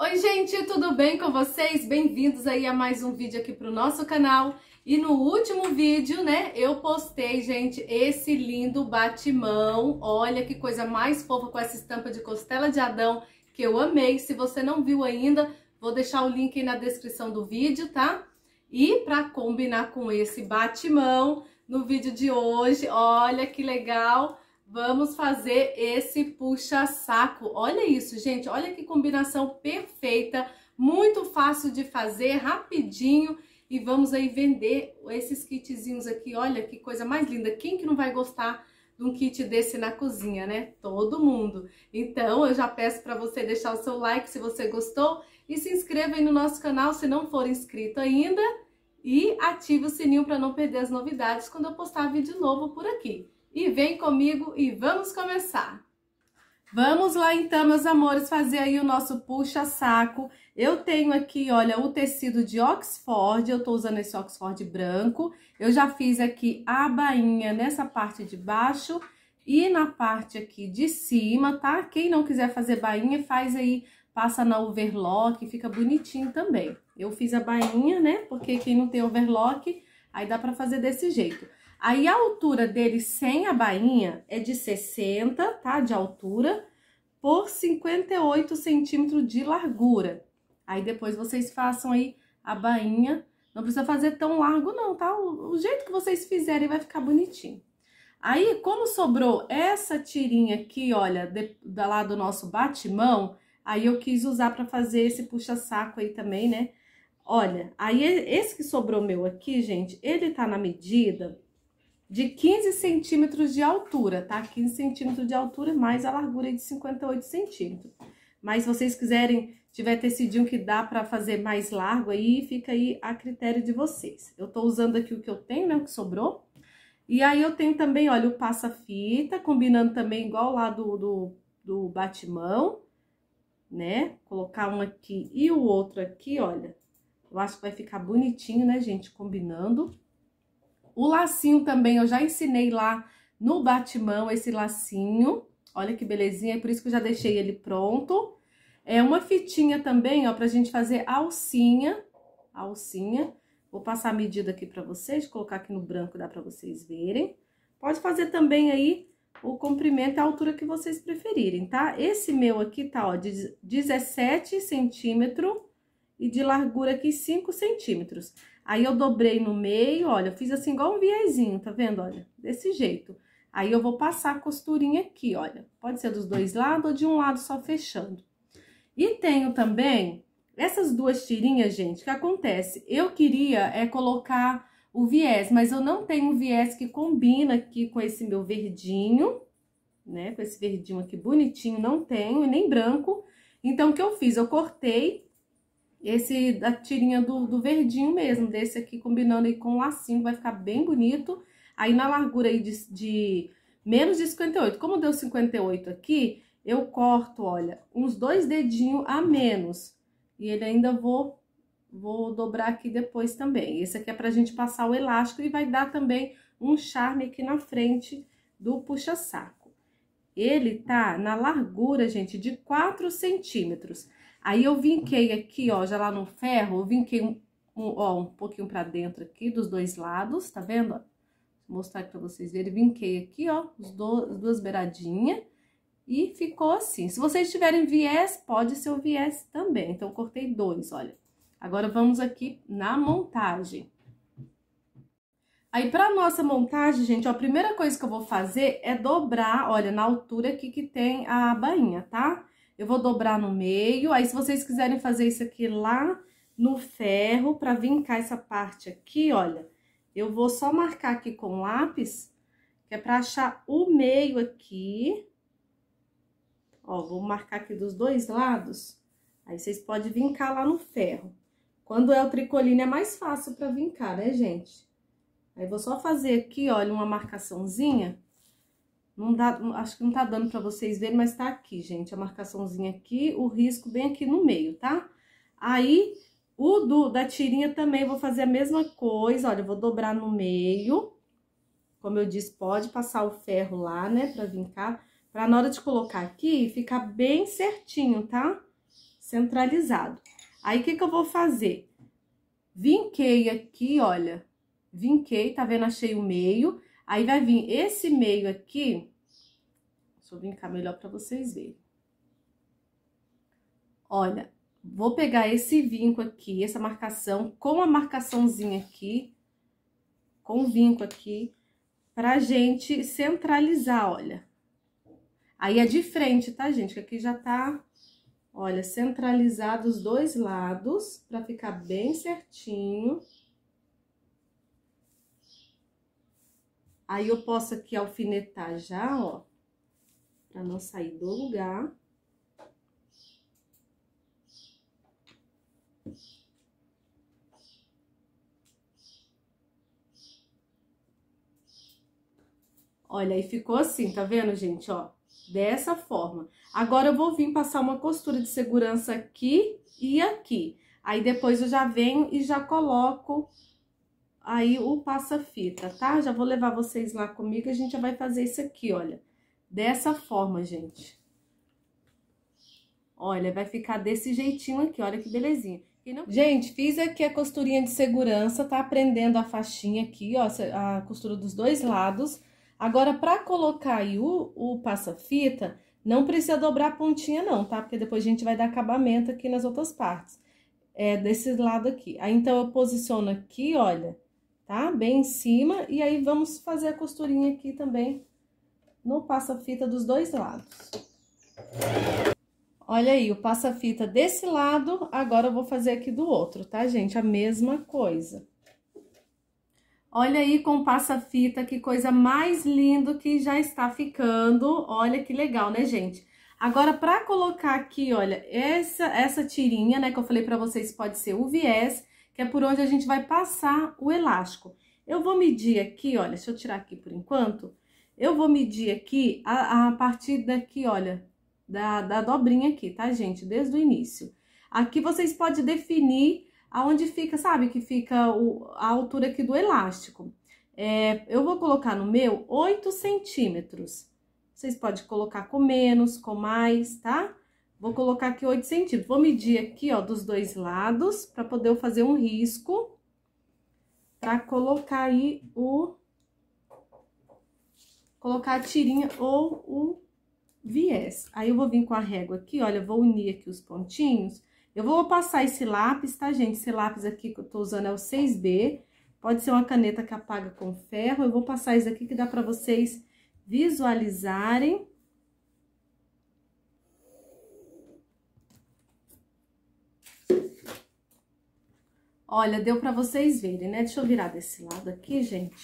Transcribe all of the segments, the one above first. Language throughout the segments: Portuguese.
Oi gente, tudo bem com vocês? Bem-vindos aí a mais um vídeo aqui para o nosso canal. E no último vídeo, né, eu postei, gente, esse lindo batimão. Olha que coisa mais fofa com essa estampa de costela de Adão que eu amei. Se você não viu ainda, vou deixar o link aí na descrição do vídeo, tá? E para combinar com esse batimão, no vídeo de hoje, olha que legal, Vamos fazer esse puxa-saco. Olha isso, gente. Olha que combinação perfeita. Muito fácil de fazer, rapidinho. E vamos aí vender esses kitzinhos aqui. Olha que coisa mais linda. Quem que não vai gostar de um kit desse na cozinha, né? Todo mundo. Então, eu já peço para você deixar o seu like se você gostou e se inscreva aí no nosso canal se não for inscrito ainda e ative o sininho para não perder as novidades quando eu postar vídeo novo por aqui. E vem comigo e vamos começar! Vamos lá então, meus amores, fazer aí o nosso puxa-saco. Eu tenho aqui, olha, o tecido de Oxford, eu tô usando esse Oxford branco. Eu já fiz aqui a bainha nessa parte de baixo e na parte aqui de cima, tá? Quem não quiser fazer bainha, faz aí, passa na overlock, fica bonitinho também. Eu fiz a bainha, né? Porque quem não tem overlock, aí dá pra fazer desse jeito. Aí a altura dele sem a bainha é de 60, tá? De altura por 58 centímetros de largura. Aí depois vocês façam aí a bainha. Não precisa fazer tão largo não, tá? O, o jeito que vocês fizerem vai ficar bonitinho. Aí, como sobrou essa tirinha aqui, olha, de, da lá do nosso batimão, aí eu quis usar para fazer esse puxa-saco aí também, né? Olha, aí esse que sobrou meu aqui, gente, ele tá na medida de 15 centímetros de altura, tá? 15 centímetros de altura mais a largura de 58 centímetros. Mas se vocês quiserem, tiver tecidinho que dá para fazer mais largo aí, fica aí a critério de vocês. Eu tô usando aqui o que eu tenho, né, o que sobrou. E aí eu tenho também, olha, o passa-fita, combinando também igual lá do, do, do batimão, né? Colocar um aqui e o outro aqui, olha. Eu acho que vai ficar bonitinho, né, gente, combinando. O lacinho também, eu já ensinei lá no batimão esse lacinho. Olha que belezinha, é por isso que eu já deixei ele pronto. É uma fitinha também, ó, pra gente fazer alcinha. Alcinha. Vou passar a medida aqui pra vocês, colocar aqui no branco, dá pra vocês verem. Pode fazer também aí o comprimento, a altura que vocês preferirem, tá? Esse meu aqui tá, ó, de 17 centímetros e de largura aqui 5 centímetros. Aí eu dobrei no meio, olha, eu fiz assim igual um viezinho, tá vendo? Olha, desse jeito. Aí eu vou passar a costurinha aqui, olha. Pode ser dos dois lados ou de um lado só fechando. E tenho também essas duas tirinhas, gente, que acontece? Eu queria é colocar o viés, mas eu não tenho um viés que combina aqui com esse meu verdinho, né? Com esse verdinho aqui bonitinho, não tenho, nem branco. Então, o que eu fiz? Eu cortei esse da tirinha do, do verdinho mesmo, desse aqui combinando aí com o lacinho, vai ficar bem bonito. Aí na largura aí de, de menos de 58, como deu 58 aqui, eu corto, olha, uns dois dedinhos a menos. E ele ainda vou, vou dobrar aqui depois também. Esse aqui é pra gente passar o elástico e vai dar também um charme aqui na frente do puxa-saco. Ele tá na largura, gente, de 4 centímetros. Aí eu vinquei aqui, ó, já lá no ferro, eu vinquei um, um ó, um pouquinho pra dentro aqui, dos dois lados, tá vendo? Vou mostrar aqui pra vocês verem, vinquei aqui, ó, as duas beiradinhas e ficou assim. Se vocês tiverem viés, pode ser o viés também, então cortei dois, olha. Agora vamos aqui na montagem. Aí, pra nossa montagem, gente, ó, a primeira coisa que eu vou fazer é dobrar, olha, na altura aqui que tem a bainha, tá? Eu vou dobrar no meio, aí se vocês quiserem fazer isso aqui lá no ferro, pra vincar essa parte aqui, olha, eu vou só marcar aqui com lápis, que é pra achar o meio aqui. Ó, vou marcar aqui dos dois lados, aí vocês podem vincar lá no ferro. Quando é o tricoline é mais fácil pra vincar, né, gente? Aí, vou só fazer aqui, olha, uma marcaçãozinha não dá, acho que não tá dando pra vocês verem, mas tá aqui, gente, a marcaçãozinha aqui, o risco bem aqui no meio, tá? Aí, o do, da tirinha também vou fazer a mesma coisa, olha, vou dobrar no meio, como eu disse, pode passar o ferro lá, né, pra vincar, pra na hora de colocar aqui, ficar bem certinho, tá? Centralizado. Aí, o que que eu vou fazer? Vinquei aqui, olha, vinquei, tá vendo? Achei o meio Aí vai vir esse meio aqui, deixa eu brincar melhor para vocês verem. Olha, vou pegar esse vinco aqui, essa marcação, com a marcaçãozinha aqui, com o vinco aqui, pra gente centralizar, olha. Aí é de frente, tá, gente? aqui já tá, olha, centralizado os dois lados, pra ficar bem certinho. Aí eu posso aqui alfinetar já, ó, pra não sair do lugar. Olha, aí ficou assim, tá vendo, gente, ó? Dessa forma. Agora eu vou vir passar uma costura de segurança aqui e aqui. Aí depois eu já venho e já coloco aí o passa-fita, tá? Já vou levar vocês lá comigo, a gente já vai fazer isso aqui, olha. Dessa forma, gente. Olha, vai ficar desse jeitinho aqui, olha que belezinha. Não... Gente, fiz aqui a costurinha de segurança, tá? Prendendo a faixinha aqui, ó, a costura dos dois lados. Agora, pra colocar aí o, o passa-fita, não precisa dobrar a pontinha não, tá? Porque depois a gente vai dar acabamento aqui nas outras partes. É, desse lado aqui. Aí, então, eu posiciono aqui, olha, tá? Bem em cima, e aí vamos fazer a costurinha aqui também no passa-fita dos dois lados. Olha aí, o passa-fita desse lado, agora eu vou fazer aqui do outro, tá, gente? A mesma coisa. Olha aí com passa-fita, que coisa mais linda que já está ficando. Olha que legal, né, gente? Agora, para colocar aqui, olha, essa, essa tirinha, né, que eu falei para vocês, pode ser o viés que é por onde a gente vai passar o elástico. Eu vou medir aqui, olha, deixa eu tirar aqui por enquanto. Eu vou medir aqui a, a partir daqui, olha, da, da dobrinha aqui, tá, gente? Desde o início. Aqui vocês podem definir aonde fica, sabe? Que fica o, a altura aqui do elástico. É, eu vou colocar no meu 8 centímetros. Vocês podem colocar com menos, com mais, tá? Vou colocar aqui 8 centímetros. Vou medir aqui, ó, dos dois lados, pra poder fazer um risco. Pra colocar aí o... Colocar a tirinha ou o viés. Aí, eu vou vir com a régua aqui, olha, vou unir aqui os pontinhos. Eu vou passar esse lápis, tá, gente? Esse lápis aqui que eu tô usando é o 6B. Pode ser uma caneta que apaga com ferro. Eu vou passar isso aqui que dá pra vocês visualizarem Olha, deu para vocês verem, né? Deixa eu virar desse lado aqui, gente.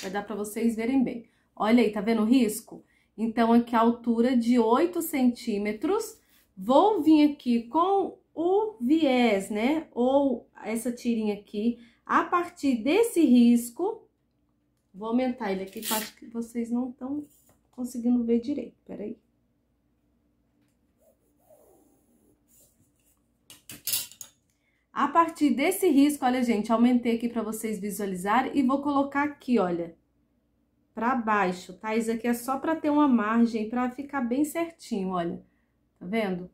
Vai dar para vocês verem bem. Olha aí, tá vendo o risco? Então, aqui a altura de 8 centímetros. Vou vir aqui com o viés, né? Ou essa tirinha aqui. A partir desse risco, vou aumentar ele aqui, que acho que vocês não estão conseguindo ver direito. Peraí. A partir desse risco, olha, gente, aumentei aqui para vocês visualizarem e vou colocar aqui, olha, para baixo, tá? Isso aqui é só para ter uma margem, para ficar bem certinho, olha. Tá vendo?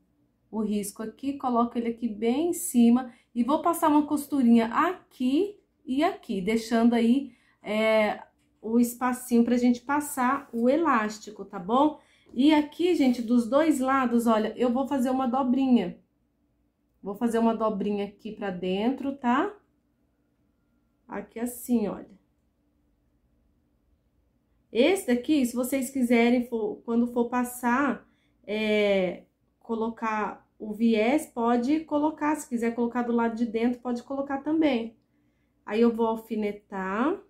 O risco aqui, coloco ele aqui bem em cima e vou passar uma costurinha aqui e aqui, deixando aí é, o espacinho pra gente passar o elástico, tá bom? E aqui, gente, dos dois lados, olha, eu vou fazer uma dobrinha. Vou fazer uma dobrinha aqui pra dentro, tá? Aqui assim, olha. Esse daqui, se vocês quiserem, for, quando for passar, é, colocar o viés, pode colocar. Se quiser colocar do lado de dentro, pode colocar também. Aí, eu vou alfinetar.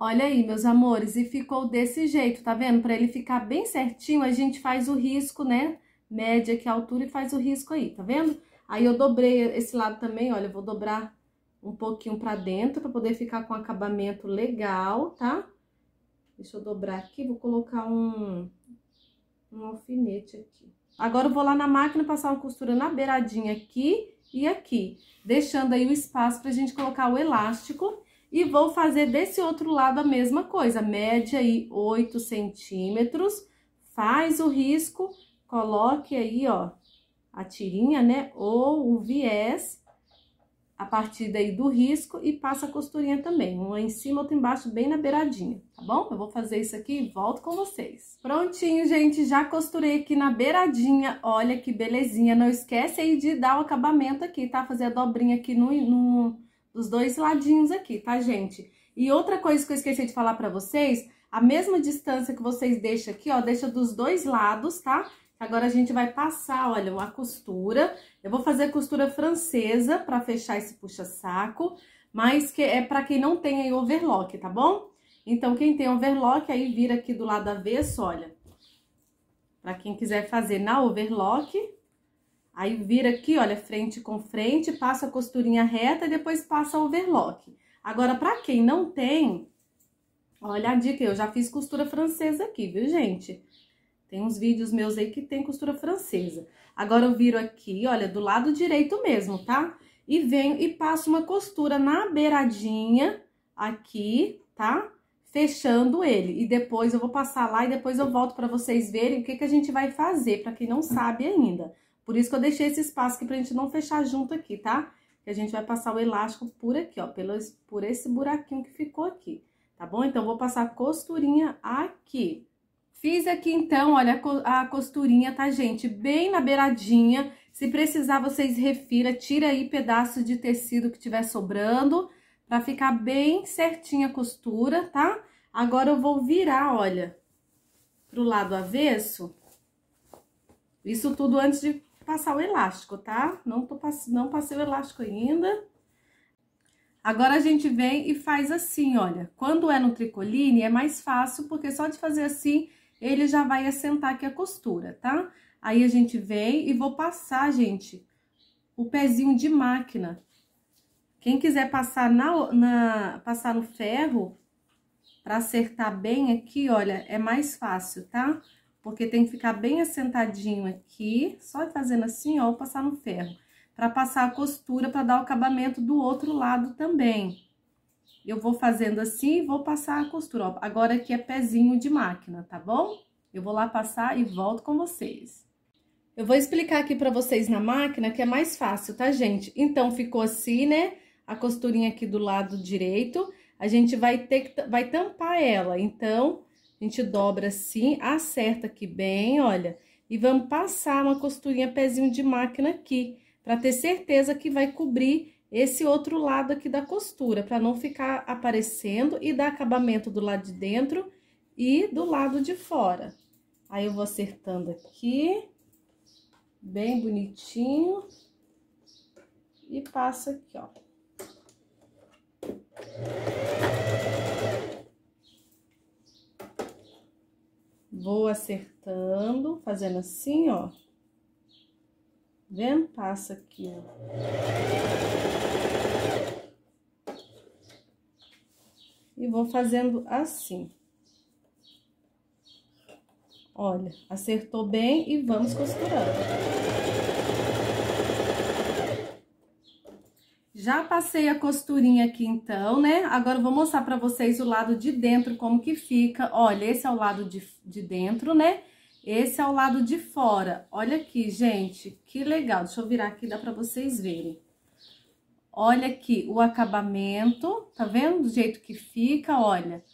Olha aí, meus amores, e ficou desse jeito, tá vendo? Para ele ficar bem certinho, a gente faz o risco, né? Mede aqui a altura e faz o risco aí, tá vendo? Aí eu dobrei esse lado também, olha, vou dobrar um pouquinho para dentro para poder ficar com um acabamento legal, tá? Deixa eu dobrar aqui, vou colocar um, um alfinete aqui. Agora eu vou lá na máquina passar uma costura na beiradinha aqui e aqui, deixando aí o espaço pra gente colocar o elástico e vou fazer desse outro lado a mesma coisa. Mede aí 8 centímetros, faz o risco, coloque aí, ó, a tirinha, né? Ou o viés a partir daí do risco e passa a costurinha também. Uma em cima, outra embaixo, bem na beiradinha, tá bom? Eu vou fazer isso aqui e volto com vocês. Prontinho, gente, já costurei aqui na beiradinha, olha que belezinha. Não esquece aí de dar o acabamento aqui, tá? Fazer a dobrinha aqui no, no, dos dois ladinhos aqui, tá, gente? E outra coisa que eu esqueci de falar pra vocês, a mesma distância que vocês deixam aqui, ó, deixa dos dois lados, tá? Agora a gente vai passar, olha, uma costura. Eu vou fazer costura francesa pra fechar esse puxa-saco, mas que é pra quem não tem aí overlock, tá bom? Então, quem tem overlock, aí vira aqui do lado avesso, olha. Pra quem quiser fazer na overlock, Aí vira aqui, olha, frente com frente, passa a costurinha reta e depois passa o overlock. Agora, para quem não tem, olha a dica, eu já fiz costura francesa aqui, viu, gente? Tem uns vídeos meus aí que tem costura francesa. Agora, eu viro aqui, olha, do lado direito mesmo, tá? E venho e passo uma costura na beiradinha aqui, tá? Fechando ele. E depois eu vou passar lá e depois eu volto para vocês verem o que, que a gente vai fazer, para quem não sabe ainda. Por isso que eu deixei esse espaço aqui pra gente não fechar junto aqui, tá? Que a gente vai passar o elástico por aqui, ó, pelo, por esse buraquinho que ficou aqui, tá bom? Então, vou passar a costurinha aqui. Fiz aqui, então, olha, a costurinha, tá, gente? Bem na beiradinha. Se precisar, vocês refira, tira aí pedaço de tecido que tiver sobrando, pra ficar bem certinha a costura, tá? Agora, eu vou virar, olha, pro lado avesso. Isso tudo antes de passar o elástico, tá? Não, tô pass... não passei o elástico ainda. Agora, a gente vem e faz assim, olha. Quando é no tricoline, é mais fácil, porque só de fazer assim, ele já vai assentar aqui a costura, tá? Aí, a gente vem e vou passar, gente, o pezinho de máquina. Quem quiser passar, na, na, passar no ferro, pra acertar bem aqui, olha, é mais fácil, tá? Tá? porque tem que ficar bem assentadinho aqui, só fazendo assim, ó, passar no ferro, para passar a costura, para dar o acabamento do outro lado também. Eu vou fazendo assim e vou passar a costura, ó. agora aqui é pezinho de máquina, tá bom? Eu vou lá passar e volto com vocês. Eu vou explicar aqui para vocês na máquina que é mais fácil, tá, gente? Então, ficou assim, né? A costurinha aqui do lado direito, a gente vai ter que, vai tampar ela, então a gente dobra assim, acerta aqui bem, olha. E vamos passar uma costurinha pezinho de máquina aqui, para ter certeza que vai cobrir esse outro lado aqui da costura, para não ficar aparecendo e dar acabamento do lado de dentro e do lado de fora. Aí eu vou acertando aqui, bem bonitinho, e passo aqui, ó. Vou acertando, fazendo assim, ó. Vendo? Passa aqui, ó. E vou fazendo assim. Olha, acertou bem e vamos costurando. Já passei a costurinha aqui então, né? Agora eu vou mostrar pra vocês o lado de dentro, como que fica. Olha, esse é o lado de, de dentro, né? Esse é o lado de fora. Olha aqui, gente, que legal. Deixa eu virar aqui, dá pra vocês verem. Olha aqui o acabamento, tá vendo? Do jeito que fica, olha.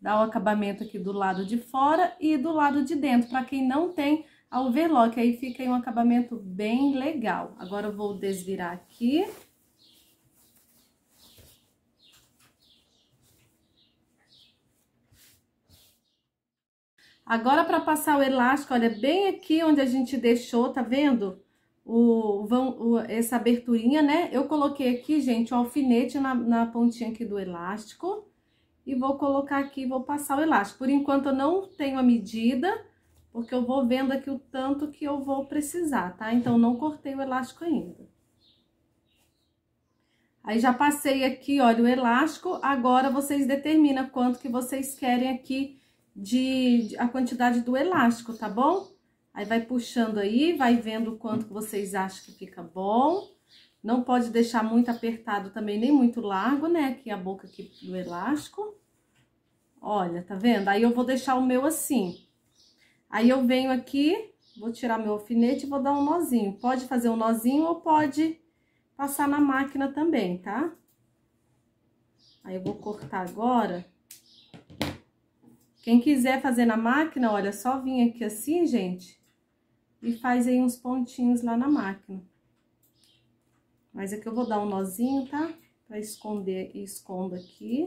Dá o acabamento aqui do lado de fora e do lado de dentro. Pra quem não tem ao overlock, aí fica aí um acabamento bem legal. Agora eu vou desvirar aqui. Agora, para passar o elástico, olha, bem aqui onde a gente deixou, tá vendo? O, vão, o, essa aberturinha, né? Eu coloquei aqui, gente, o um alfinete na, na pontinha aqui do elástico. E vou colocar aqui, vou passar o elástico. Por enquanto, eu não tenho a medida, porque eu vou vendo aqui o tanto que eu vou precisar, tá? Então, não cortei o elástico ainda. Aí, já passei aqui, olha, o elástico. Agora, vocês determinam quanto que vocês querem aqui de, de a quantidade do elástico, tá bom? Aí, vai puxando aí, vai vendo quanto que vocês acham que fica bom. Não pode deixar muito apertado também, nem muito largo, né? Aqui a boca aqui do elástico. Olha, tá vendo? Aí eu vou deixar o meu assim. Aí eu venho aqui, vou tirar meu alfinete e vou dar um nozinho. Pode fazer um nozinho ou pode passar na máquina também, tá? Aí eu vou cortar agora. Quem quiser fazer na máquina, olha, é só vim aqui assim, gente, e faz aí uns pontinhos lá na máquina. Mas aqui eu vou dar um nozinho, tá? Pra esconder, e escondo aqui.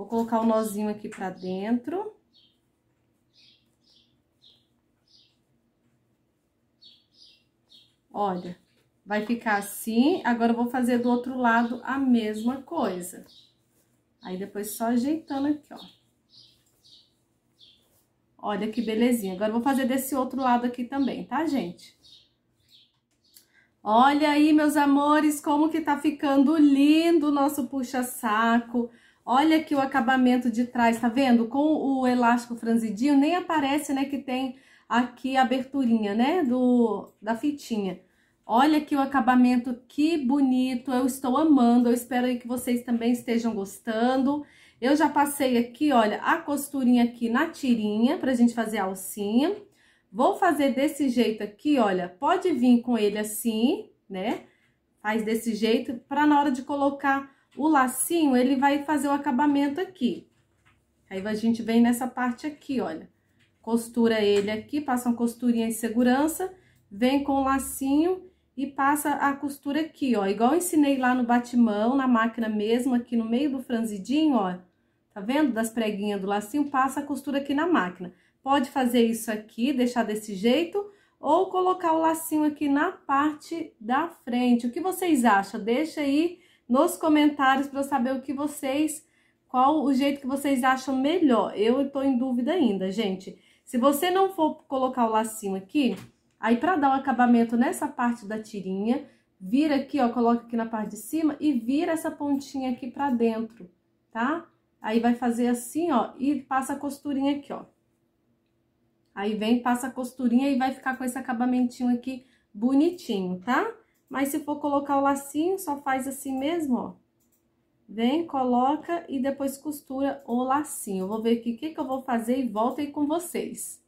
Vou colocar o nozinho aqui pra dentro. Olha, vai ficar assim. Agora, eu vou fazer do outro lado a mesma coisa. Aí, depois, só ajeitando aqui, ó. Olha que belezinha. Agora, eu vou fazer desse outro lado aqui também, tá, gente? Olha aí, meus amores, como que tá ficando lindo o nosso puxa-saco. Olha aqui o acabamento de trás, tá vendo? Com o elástico franzidinho, nem aparece, né, que tem aqui a aberturinha, né, do, da fitinha. Olha aqui o acabamento, que bonito, eu estou amando, eu espero aí que vocês também estejam gostando. Eu já passei aqui, olha, a costurinha aqui na tirinha, pra gente fazer a alcinha. Vou fazer desse jeito aqui, olha, pode vir com ele assim, né? Faz desse jeito, pra na hora de colocar o lacinho, ele vai fazer o acabamento aqui. Aí a gente vem nessa parte aqui, olha. Costura ele aqui, passa uma costurinha de segurança, vem com o lacinho e passa a costura aqui, ó. Igual ensinei lá no batimão, na máquina mesmo, aqui no meio do franzidinho, ó. Tá vendo? Das preguinhas do lacinho, passa a costura aqui na máquina. Pode fazer isso aqui, deixar desse jeito, ou colocar o lacinho aqui na parte da frente. O que vocês acham? Deixa aí nos comentários para eu saber o que vocês, qual o jeito que vocês acham melhor. Eu estou em dúvida ainda, gente. Se você não for colocar o lacinho aqui, aí para dar o acabamento nessa parte da tirinha, vira aqui, ó, coloca aqui na parte de cima e vira essa pontinha aqui para dentro, tá? Aí vai fazer assim, ó, e passa a costurinha aqui, ó. Aí vem, passa a costurinha e vai ficar com esse acabamentinho aqui bonitinho, tá? Mas se for colocar o lacinho, só faz assim mesmo, ó. Vem, coloca e depois costura o lacinho. Eu vou ver aqui o que, que eu vou fazer e volto aí com vocês.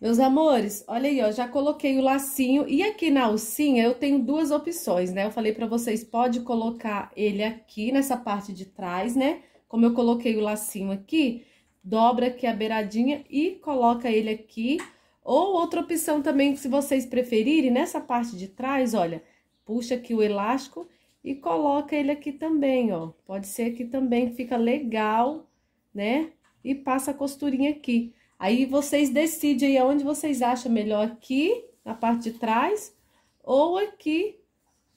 Meus amores, olha aí, ó, já coloquei o lacinho e aqui na alcinha eu tenho duas opções, né? Eu falei pra vocês, pode colocar ele aqui nessa parte de trás, né? Como eu coloquei o lacinho aqui, dobra aqui a beiradinha e coloca ele aqui. Ou outra opção também, se vocês preferirem, nessa parte de trás, olha, puxa aqui o elástico e coloca ele aqui também, ó. Pode ser aqui também, fica legal, né? E passa a costurinha aqui. Aí vocês decidem aí aonde vocês acham melhor aqui, na parte de trás, ou aqui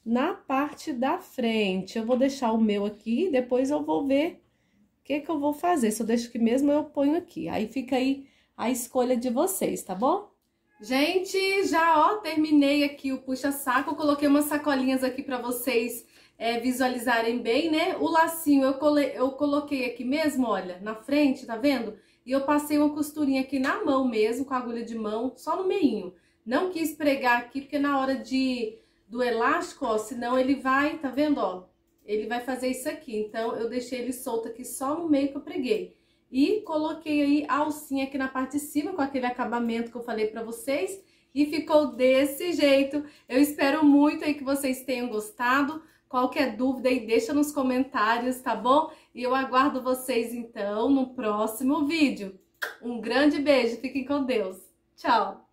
na parte da frente. Eu vou deixar o meu aqui, depois eu vou ver o que que eu vou fazer. Se eu deixo aqui mesmo, eu ponho aqui. Aí fica aí a escolha de vocês, tá bom? Gente, já ó, terminei aqui o puxa-saco, coloquei umas sacolinhas aqui para vocês é, visualizarem bem, né? O lacinho eu, cole... eu coloquei aqui mesmo, olha, na frente, tá vendo? E eu passei uma costurinha aqui na mão mesmo, com agulha de mão, só no meinho. Não quis pregar aqui, porque na hora de do elástico, ó, senão ele vai, tá vendo, ó? Ele vai fazer isso aqui, então eu deixei ele solto aqui só no meio que eu preguei. E coloquei aí a alcinha aqui na parte de cima com aquele acabamento que eu falei pra vocês. E ficou desse jeito. Eu espero muito aí que vocês tenham gostado. Qualquer dúvida aí, deixa nos comentários, tá bom? E eu aguardo vocês, então, no próximo vídeo. Um grande beijo, fiquem com Deus. Tchau!